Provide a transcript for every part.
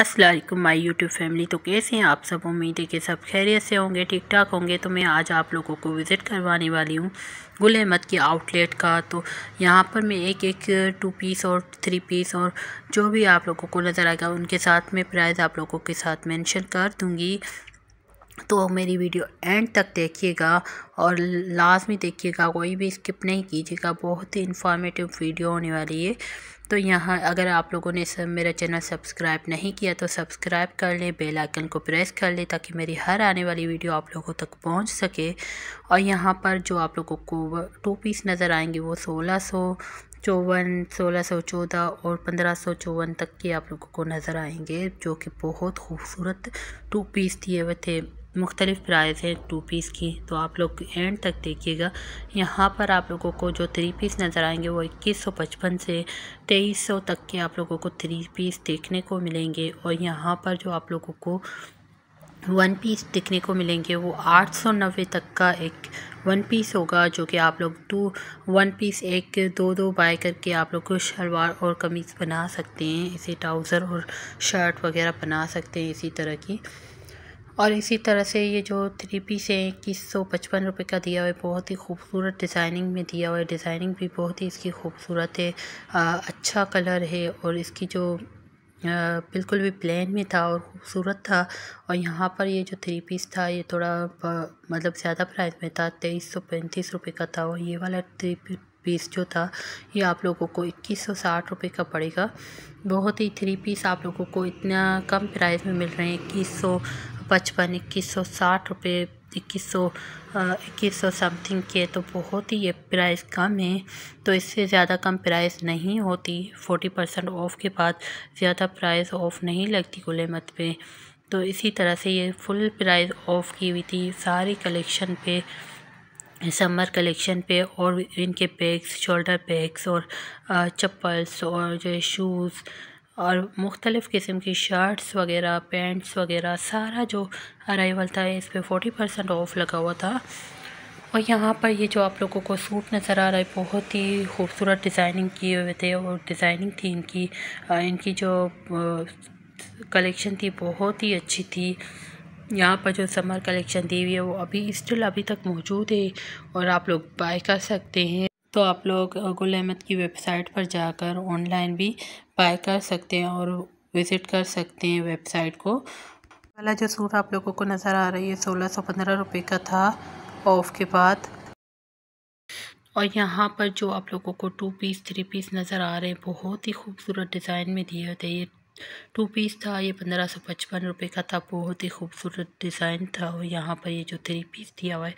Aslam my YouTube family तो कैसे हैं आप सब उम्मीद है कि सब खैरियत से होंगे ठीक ठाक होंगे तो मैं आज आप लोगों को विज़िट करवाने वाली हूँ गुल अहमद के आउटलेट का तो यहाँ पर मैं एक एक टू पीस और थ्री पीस और जो भी आप लोगों को नज़र आएगा उनके साथ में प्राइस आप लोगों के साथ मेंशन कर दूँगी तो मेरी वीडियो एंड तक देखिएगा और लाजमी देखिएगा कोई भी स्किप नहीं कीजिएगा बहुत ही इन्फॉर्मेटिव वीडियो होने वाली है तो यहाँ अगर आप लोगों ने सब मेरा चैनल सब्सक्राइब नहीं किया तो सब्सक्राइब कर लें बेल आइकन को प्रेस कर लें ताकि मेरी हर आने वाली वीडियो आप लोगों तक पहुँच सके और यहाँ पर जो आप लोगों को टू पीस नज़र आएंगे वो सोलह सौ चौवन सोलह सौ चौदह और पंद्रह सौ चौवन तक के आप लोगों को नज़र आएंगे जो कि बहुत खूबसूरत टू पीस दिए हुए थे मुख्तलिफ़ प्राइस है टू पीस की तो आप लोग एंड तक देखिएगा यहाँ पर आप लोगों को जो थ्री पीस नज़र आएंगे वो इक्कीस सौ पचपन से तेईस सौ तक के आप लोगों को थ्री पीस देखने को मिलेंगे और यहाँ पर जो आप लोगों को वन पीस देखने को मिलेंगे वो आठ सौ नब्बे तक का एक वन पीस होगा जो कि आप लोग टू वन पीस एक दो दो बाय करके आप लोग शलवार और कमीज़ बना सकते हैं इसे ट्राउज़र और शर्ट वगैरह बना सकते हैं इसी तरह की और इसी तरह से ये जो थ्री पीस है इक्कीस सौ पचपन रुपये का दिया हुआ है बहुत ही खूबसूरत डिज़ाइनिंग में दिया हुआ है डिज़ाइनिंग भी बहुत ही इसकी खूबसूरत है आ, अच्छा कलर है और इसकी जो आ, बिल्कुल भी प्लेन में था और ख़ूबसूरत था और यहाँ पर ये जो थ्री पीस था ये थोड़ा मतलब ज़्यादा प्राइस में था तेईस सौ पैंतीस रुपये का था और ये वाला थ्री पीस जो था ये आप लोगों को इक्कीस सौ साठ रुपये का पड़ेगा बहुत ही थ्री पीस आप लोगों को इतना कम प्राइस में मिल रहे हैं इक्कीस सौ पचपन इक्कीस सौ साठ रुपये इक्कीस सौ इक्कीस सौ समथिंग के तो बहुत ही ये प्राइस कम है तो इससे ज़्यादा कम प्राइस नहीं होती फोर्टी परसेंट ऑफ़ के बाद ज़्यादा प्राइस ऑफ़ नहीं लगती खुले मत पे तो इसी तरह से ये फुल प्राइस ऑफ़ की हुई थी सारी कलेक्शन पे समर कलेक्शन पे और इनके बैग्स शोल्डर बैग्स और चप्पल्स और जो शूज़ और मुख्तलिफ़ किस्म की शर्ट्स वगैरह पैंट्स वगैरह सारा जो अराइवल था इस पर फोटी परसेंट ऑफ़ लगा हुआ था और यहाँ पर ये जो आप लोगों को सूट नज़र आ रहा है बहुत ही खूबसूरत डिज़ाइनिंग किए हुए थे और डिज़ाइनिंग थी इनकी इनकी जो कलेक्शन थी बहुत ही अच्छी थी यहाँ पर जो समर कलेक्शन दी हुई है वो अभी स्टिल अभी तक मौजूद है और आप लोग बाय कर सकते हैं तो आप लोग गुल अहमद की वेबसाइट पर जाकर ऑनलाइन भी बाय कर सकते हैं और विज़िट कर सकते हैं वेबसाइट को वाला जो सूट आप लोगों को नज़र आ रही है सोलह सौ पंद्रह रुपये का था ऑफ के बाद और यहाँ पर जो आप लोगों को टू पीस थ्री पीस नज़र आ रहे हैं बहुत ही खूबसूरत डिज़ाइन में दिए होते हैं ये टू पीस था ये पंद्रह सौ पचपन रुपये का था बहुत ही खूबसूरत डिज़ाइन था और यहाँ पर ये जो थ्री पीस दिया हुआ है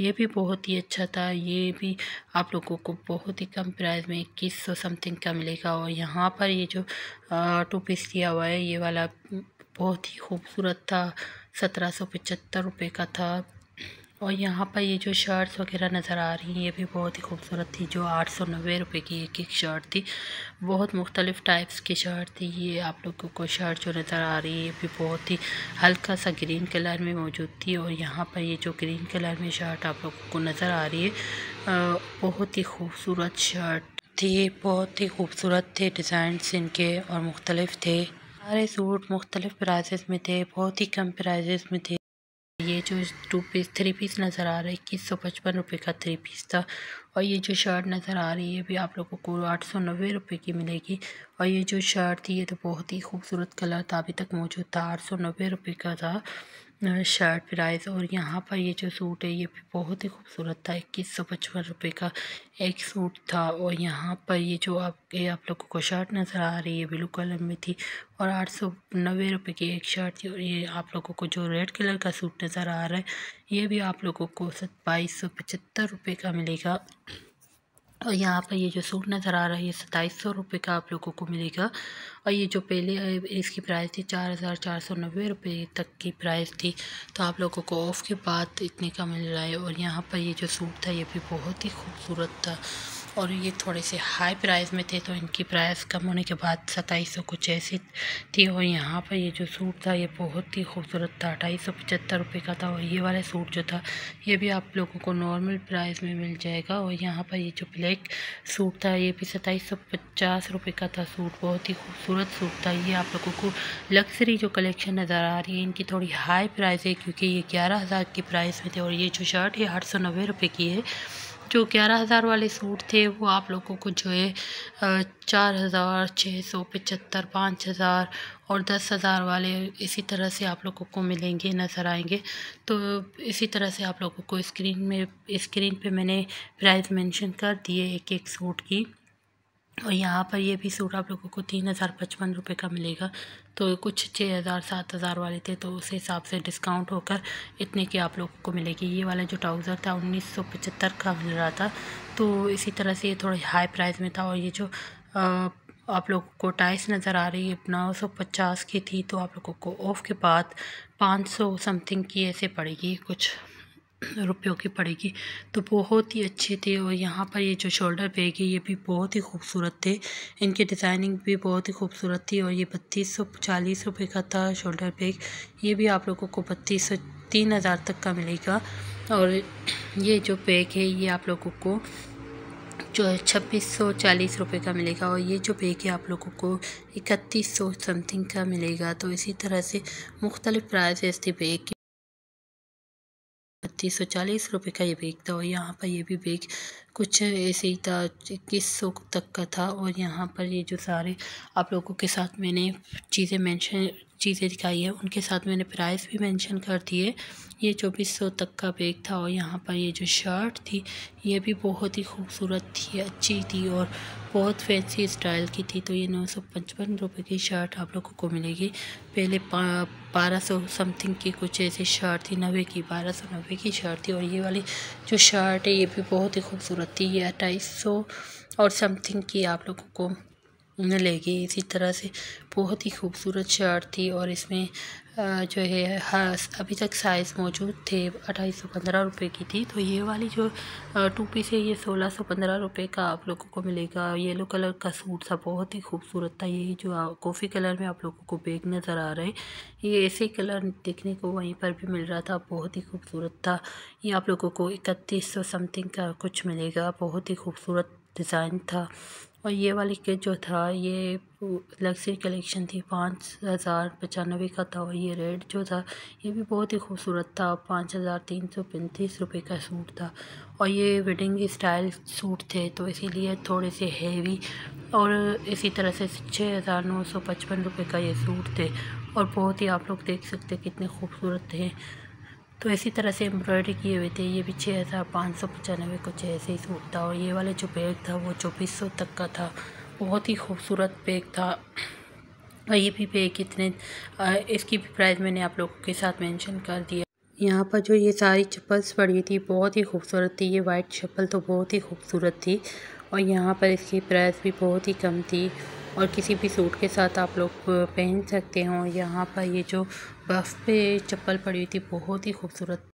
ये भी बहुत ही अच्छा था ये भी आप लोगों को बहुत ही कम प्राइस में इक्कीस सौ समथिंग का मिलेगा और यहाँ पर ये जो टू पीस दिया हुआ है ये वाला बहुत ही खूबसूरत था सत्रह सौ पचहत्तर रुपये का था और यहाँ पर ये जो शर्ट्स वगैरह नज़र आ रही हैं ये भी बहुत ही खूबसूरत थी जो आठ सौ नब्बे रुपये की एक एक शर्ट थी बहुत मुख्तलिफ़ टाइप्स की शर्ट थी ये आप लोगों को शर्ट जो नज़र आ रही है ये भी बहुत ही हल्का सा ग्रीन कलर में मौजूद थी और यहाँ पर ये जो ग्रीन कलर में शर्ट आप लोगों को नज़र आ रही है बहुत ही खूबसूरत शर्ट थी बहुत ही खूबसूरत थे डिज़ाइन इनके और मुख्तलिफ थे सारे सूट मुख्तलिफ़ प्राइज में थे बहुत ही कम प्राइसेस में थे ये जो टू पीस थ्री पीस नज़र आ रहा है इक्कीस सौ पचपन रुपये का थ्री पीस था और ये जो शर्ट नज़र आ रही है भी आप लोगों को आठ सौ नब्बे रुपये की मिलेगी और ये जो शर्ट थी ये तो बहुत ही खूबसूरत कलर था अभी तक मौजूद था आठ सौ नब्बे रुपये का था शर्ट प्राइस और यहाँ पर ये जो सूट है ये भी बहुत ही खूबसूरत था इक्कीस सौ पचपन रुपये का एक सूट था और यहाँ पर ये जो आप ये आप लोगों को शर्ट नज़र आ रही है ब्लू कलर में थी और आठ सौ नब्बे रुपये की एक शर्ट थी और ये आप लोगों को जो रेड कलर का सूट नज़र आ रहा है ये भी आप लोगों को बाईस सौ पचहत्तर रुपये का मिलेगा और यहाँ पर ये जो सूट नज़र आ रहा है ये सताईस सौ रुपये का आप लोगों को मिलेगा और ये जो पहले इसकी प्राइस थी चार हज़ार चार सौ नब्बे रुपये तक की प्राइस थी तो आप लोगों को ऑफ़ के बाद इतने का मिल रहा है और यहाँ पर ये जो सूट था ये भी बहुत ही खूबसूरत था और ये थोड़े से हाई प्राइस में थे तो इनकी प्राइस कम होने के बाद सताईस सौ कुछ ऐसी थी और यहाँ पर ये जो सूट था ये बहुत ही खूबसूरत था अठाईस सौ पचहत्तर रुपये का था और ये वाला सूट जो था ये भी आप लोगों को नॉर्मल प्राइस में मिल जाएगा और यहाँ पर ये जो ब्लैक सूट था ये भी सताईस सौ पचास रुपये का था सूट बहुत ही खूबसूरत सूट था ये आप लोगों को लग्जरी जो कलेक्शन नज़र आ रही है इनकी थोड़ी हाई प्राइस है क्योंकि ये ग्यारह हज़ार की प्राइस में थे और ये जो शर्ट है आठ सौ नब्बे रुपये की है जो ग्यारह हज़ार वाले सूट थे वो आप लोगों को जो है चार हज़ार छः सौ पचहत्तर पाँच हज़ार और दस हज़ार वाले इसी तरह से आप लोगों को मिलेंगे नज़र आएंगे तो इसी तरह से आप लोगों को स्क्रीन में स्क्रीन पे मैंने प्राइस मेंशन कर दिए एक एक सूट की और यहाँ पर ये भी सूट आप लोगों को तीन हज़ार पचपन रुपये का मिलेगा तो कुछ छः हज़ार सात हज़ार वाले थे तो उस हिसाब से डिस्काउंट होकर इतने की आप लोगों को मिलेगी ये वाला जो ट्राउज़र था उन्नीस सौ पचहत्तर का मिल रहा था तो इसी तरह से ये थोड़ा हाई प्राइस में था और ये जो आ, आप लोगों को टाइस नज़र आ रही है नौ सौ पचास की थी तो आप लोगों को ऑफ़ के बाद पाँच सौ समथिंग की ऐसे पड़ेगी कुछ रुपयों की पड़ेगी तो बहुत ही अच्छे थे और यहाँ पर ये जो शोल्डर बैग है ये भी बहुत ही खूबसूरत थे इनके डिज़ाइनिंग भी बहुत ही खूबसूरत थी और ये बत्तीस सौ चालीस रुपये का था शोल्डर बैग ये भी आप लोगों को बत्तीस सौ तीन हज़ार तक का मिलेगा और ये जो बैग है ये आप लोगों को जो है छब्बीस सौ चालीस रुपये का मिलेगा और ये जो बैग है आप लोगों को इकतीस सौ समथिंग का मिलेगा तो इसी तरह से मुख्तलिफ़ है इसके बैग तीस सौ चालीस रुपये का ये बैग था और यहाँ पर ये भी बैग कुछ ऐसे ही था इक्कीस सौ तक का था और यहाँ पर ये जो सारे आप लोगों के साथ मैंने चीज़ें मेंशन चीज़ें दिखाई है उनके साथ मैंने प्राइस भी मेंशन कर दिए ये चौबीस सौ तक का बैग था और यहाँ पर ये जो शर्ट थी ये भी बहुत ही खूबसूरत थी अच्छी थी और बहुत फैंसी स्टाइल की थी तो ये नौ सौ पचपन रुपये की शर्ट आप लोगों को मिलेगी पहले बारह सौ समथिंग की कुछ ऐसी शर्ट थी नबे की बारह सौ नब्बे की शर्ट थी और ये वाली जो शर्ट है ये भी बहुत ही खूबसूरत होती है अट्ठाईस सौ और समथिंग की आप लोगों को मिलेगी इसी तरह से बहुत ही खूबसूरत शर्ट थी और इसमें जो है हाँ, अभी तक साइज़ मौजूद थे अट्ठाईस सौ पंद्रह रुपये की थी तो ये वाली जो टू पीस है ये सोलह सौ पंद्रह रुपये का आप लोगों को मिलेगा येलो कलर का सूट था बहुत ही खूबसूरत था ये जो कॉफ़ी कलर में आप लोगों को बैग नज़र आ रहे हैं ये ऐसे कलर देखने को वहीं पर भी मिल रहा था बहुत ही खूबसूरत था ये आप लोगों को इकतीस सौ समथिंग का कुछ मिलेगा बहुत ही खूबसूरत डिज़ाइन था और ये वाली किट जो था ये लग्जरी कलेक्शन थी पाँच हज़ार पचानवे का था और ये रेड जो था ये भी बहुत ही खूबसूरत था पाँच हज़ार तीन सौ पैंतीस रुपये का सूट था और ये वेडिंग स्टाइल सूट थे तो इसीलिए थोड़े से हेवी और इसी तरह से छः हज़ार नौ सौ पचपन रुपये का ये सूट थे और बहुत ही आप लोग देख सकते कितने खूबसूरत थे तो इसी तरह से एम्ब्रॉयडरी किए हुए थे ये भी छः हज़ार पाँच सौ पचानवे कुछ ऐसे ही सूट था और ये वाला जो बैग था वो चौबीस सौ तक का था बहुत ही खूबसूरत बैग था और ये भी बैग इतने इसकी भी प्राइस मैंने आप लोगों के साथ मेंशन कर दिया यहाँ पर जो ये सारी चप्पल्स पड़ी थी बहुत ही खूबसूरत थी ये वाइट चप्पल तो बहुत ही खूबसूरत थी और यहाँ पर इसकी प्राइस भी बहुत ही कम थी और किसी भी सूट के साथ आप लोग पहन सकते हो यहाँ पर ये जो बफ़ पे चप्पल पड़ी हुई थी बहुत ही खूबसूरत